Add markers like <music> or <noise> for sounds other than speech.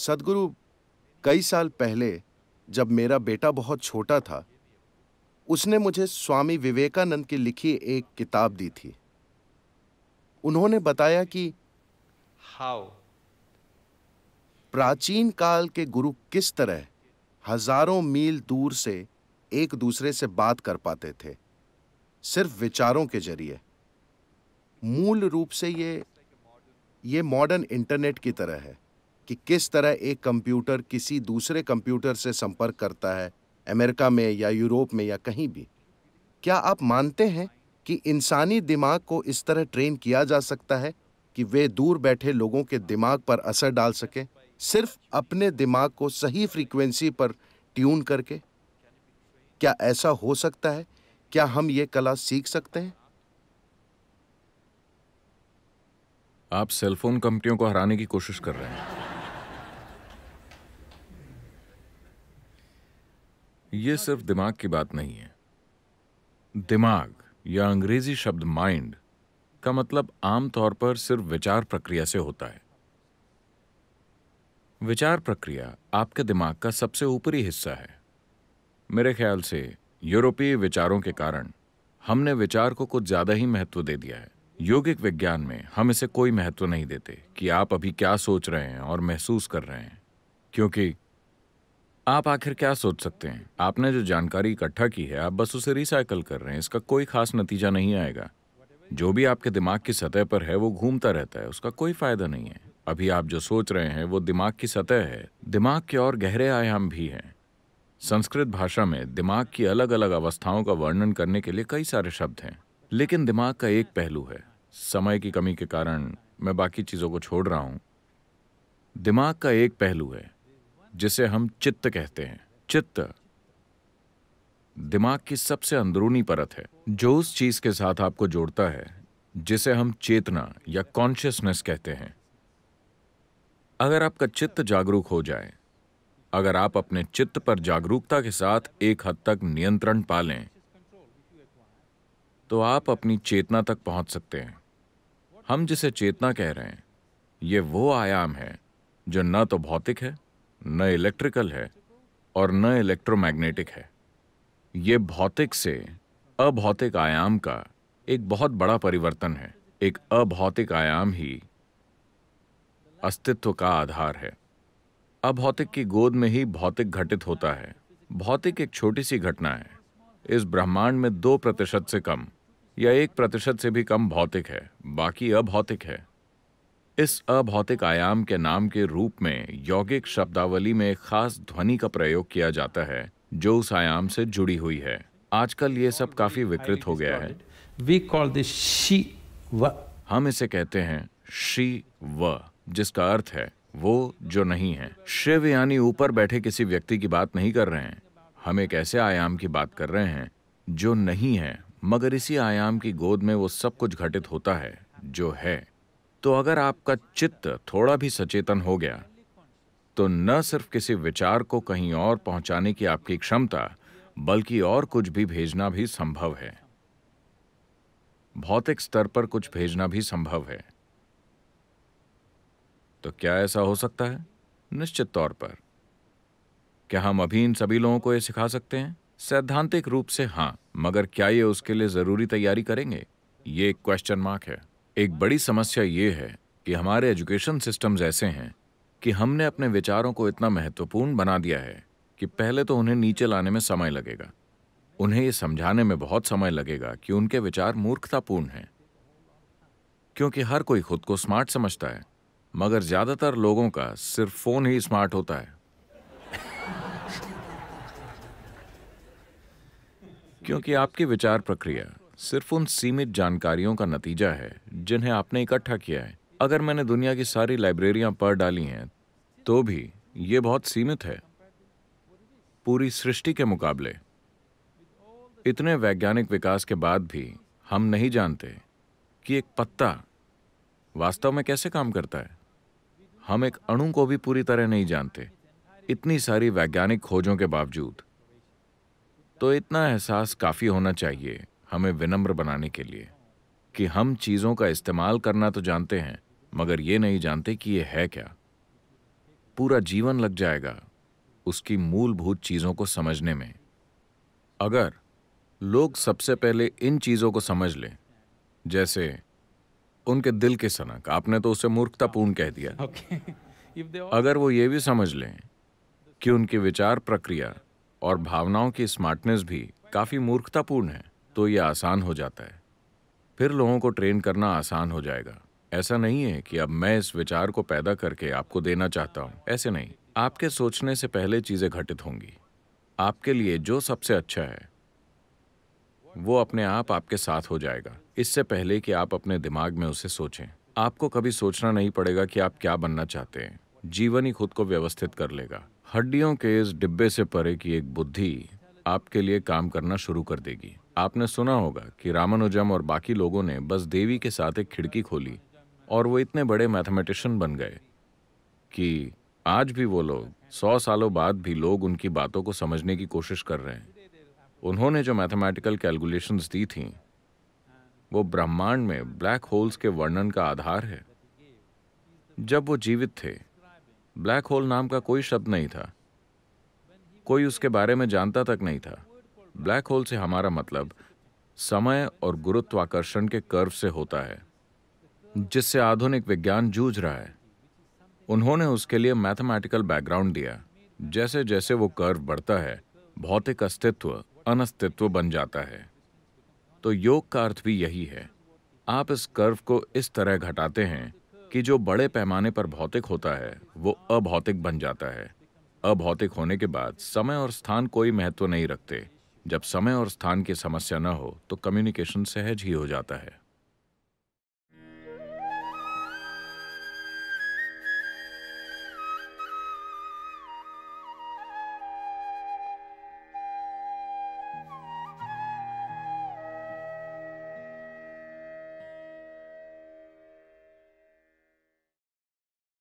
सदगुरु कई साल पहले जब मेरा बेटा बहुत छोटा था उसने मुझे स्वामी विवेकानंद की लिखी एक किताब दी थी उन्होंने बताया कि हाउ प्राचीन काल के गुरु किस तरह हजारों मील दूर से एक दूसरे से बात कर पाते थे सिर्फ विचारों के जरिए मूल रूप से ये ये मॉडर्न इंटरनेट की तरह है कि किस तरह एक कंप्यूटर किसी दूसरे कंप्यूटर से संपर्क करता है अमेरिका में या यूरोप में या कहीं भी क्या आप मानते हैं कि इंसानी दिमाग को इस तरह ट्रेन किया जा सकता है कि वे दूर बैठे लोगों के दिमाग पर असर डाल सकें सिर्फ अपने दिमाग को सही फ्रीक्वेंसी पर ट्यून करके क्या ऐसा हो सकता है क्या हम ये कला सीख सकते हैं आप सेलफोन कंपनियों को हराने की कोशिश कर रहे हैं ये सिर्फ दिमाग की बात नहीं है दिमाग या अंग्रेजी शब्द माइंड का मतलब आमतौर पर सिर्फ विचार प्रक्रिया से होता है विचार प्रक्रिया आपके दिमाग का सबसे ऊपरी हिस्सा है मेरे ख्याल से यूरोपीय विचारों के कारण हमने विचार को कुछ ज्यादा ही महत्व दे दिया है यौगिक विज्ञान में हम इसे कोई महत्व नहीं देते कि आप अभी क्या सोच रहे हैं और महसूस कर रहे हैं क्योंकि आप आखिर क्या सोच सकते हैं आपने जो जानकारी इकट्ठा की है आप बस उसे रिसाइकल कर रहे हैं इसका कोई खास नतीजा नहीं आएगा जो भी आपके दिमाग की सतह पर है वो घूमता रहता है उसका कोई फायदा नहीं है अभी आप जो सोच रहे हैं वो दिमाग की सतह है दिमाग के और गहरे आयाम भी हैं संस्कृत भाषा में दिमाग की अलग अलग अवस्थाओं का वर्णन करने के लिए कई सारे शब्द हैं लेकिन दिमाग का एक पहलू है समय की कमी के कारण मैं बाकी चीज़ों को छोड़ रहा हूँ दिमाग का एक पहलू है जिसे हम चित्त कहते हैं चित्त दिमाग की सबसे अंदरूनी परत है जो उस चीज के साथ आपको जोड़ता है जिसे हम चेतना या कॉन्शियसनेस कहते हैं अगर आपका चित्त जागरूक हो जाए अगर आप अपने चित्त पर जागरूकता के साथ एक हद तक नियंत्रण पा लें तो आप अपनी चेतना तक पहुंच सकते हैं हम जिसे चेतना कह रहे हैं ये वो आयाम है जो न तो भौतिक है न इलेक्ट्रिकल है और न इलेक्ट्रोमैग्नेटिक है ये भौतिक से अभौतिक आयाम का एक बहुत बड़ा परिवर्तन है एक अभौतिक आयाम ही अस्तित्व का आधार है अभौतिक की गोद में ही भौतिक घटित होता है भौतिक एक छोटी सी घटना है इस ब्रह्मांड में दो प्रतिशत से कम या एक प्रतिशत से भी कम भौतिक है बाकी अभौतिक है इस अभौतिक आयाम के नाम के रूप में यौगिक शब्दावली में खास ध्वनि का प्रयोग किया जाता है जो उस आयाम से जुड़ी हुई है आजकल ये सब काफी विकृत हो गया है वी कॉल दिस हम इसे कहते हैं शी व जिसका अर्थ है वो जो नहीं है शिव यानी ऊपर बैठे किसी व्यक्ति की बात नहीं कर रहे हैं हम एक ऐसे आयाम की बात कर रहे हैं जो नहीं है मगर इसी आयाम की गोद में वो सब कुछ घटित होता है जो है तो अगर आपका चित्त थोड़ा भी सचेतन हो गया तो न सिर्फ किसी विचार को कहीं और पहुंचाने की आपकी क्षमता बल्कि और कुछ भी भेजना भी संभव है भौतिक स्तर पर कुछ भेजना भी संभव है तो क्या ऐसा हो सकता है निश्चित तौर पर क्या हम अभी इन सभी लोगों को यह सिखा सकते हैं सैद्धांतिक रूप से हां मगर क्या ये उसके लिए जरूरी तैयारी करेंगे ये एक क्वेश्चन मार्क है एक बड़ी समस्या ये है कि हमारे एजुकेशन सिस्टम्स ऐसे हैं कि हमने अपने विचारों को इतना महत्वपूर्ण बना दिया है कि पहले तो उन्हें नीचे लाने में समय लगेगा उन्हें ये समझाने में बहुत समय लगेगा कि उनके विचार मूर्खतापूर्ण हैं क्योंकि हर कोई खुद को स्मार्ट समझता है मगर ज्यादातर लोगों का सिर्फ फोन ही स्मार्ट होता है <laughs> क्योंकि आपकी विचार प्रक्रिया सिर्फ उन सीमित जानकारियों का नतीजा है जिन्हें आपने इकट्ठा किया है अगर मैंने दुनिया की सारी लाइब्रेरियां पढ़ डाली हैं तो भी ये बहुत सीमित है पूरी सृष्टि के मुकाबले इतने वैज्ञानिक विकास के बाद भी हम नहीं जानते कि एक पत्ता वास्तव में कैसे काम करता है हम एक अणु को भी पूरी तरह नहीं जानते इतनी सारी वैज्ञानिक खोजों के बावजूद तो इतना एहसास काफ़ी होना चाहिए हमें विनम्र बनाने के लिए कि हम चीज़ों का इस्तेमाल करना तो जानते हैं मगर ये नहीं जानते कि ये है क्या पूरा जीवन लग जाएगा उसकी मूलभूत चीज़ों को समझने में अगर लोग सबसे पहले इन चीज़ों को समझ लें जैसे उनके दिल की सनक आपने तो उसे मूर्खतापूर्ण कह दिया अगर वो ये भी समझ लें कि उनकी विचार प्रक्रिया और भावनाओं की स्मार्टनेस भी काफ़ी मूर्खतापूर्ण है तो ये आसान हो जाता है फिर लोगों को ट्रेन करना आसान हो जाएगा ऐसा नहीं है कि अब मैं इस विचार को पैदा करके आपको देना चाहता हूँ ऐसे नहीं आपके सोचने से पहले चीज़ें घटित होंगी आपके लिए जो सबसे अच्छा है वो अपने आप आपके साथ हो जाएगा इससे पहले कि आप अपने दिमाग में उसे सोचें आपको कभी सोचना नहीं पड़ेगा कि आप क्या बनना चाहते हैं जीवन ही खुद को व्यवस्थित कर लेगा हड्डियों के इस डिब्बे से परे की एक बुद्धि आपके लिए काम करना शुरू कर देगी आपने सुना होगा कि रामानुजम और बाकी लोगों ने बस देवी के साथ एक खिड़की खोली और वो इतने बड़े मैथमेटिशियन बन गए कि आज भी वो लोग सौ सालों बाद भी लोग उनकी बातों को समझने की कोशिश कर रहे हैं उन्होंने जो मैथमेटिकल कैलकुलेशंस दी थीं वो ब्रह्मांड में ब्लैक होल्स के वर्णन का आधार है जब वो जीवित थे ब्लैक होल नाम का कोई शब्द नहीं था कोई उसके बारे में जानता तक नहीं था ब्लैक होल से हमारा मतलब समय और गुरुत्वाकर्षण के कर्व से होता है जिससे आधुनिक विज्ञान जूझ रहा है उन्होंने उसके लिए मैथमेटिकल बैकग्राउंड दिया जैसे जैसे वो कर्व बढ़ता है भौतिक अस्तित्व अनस्तित्व बन जाता है तो योग का अर्थ भी यही है आप इस कर्व को इस तरह घटाते हैं कि जो बड़े पैमाने पर भौतिक होता है वो अभौतिक बन जाता है अभौतिक होने के बाद समय और स्थान कोई महत्व नहीं रखते जब समय और स्थान की समस्या न हो तो कम्युनिकेशन सहज ही हो जाता है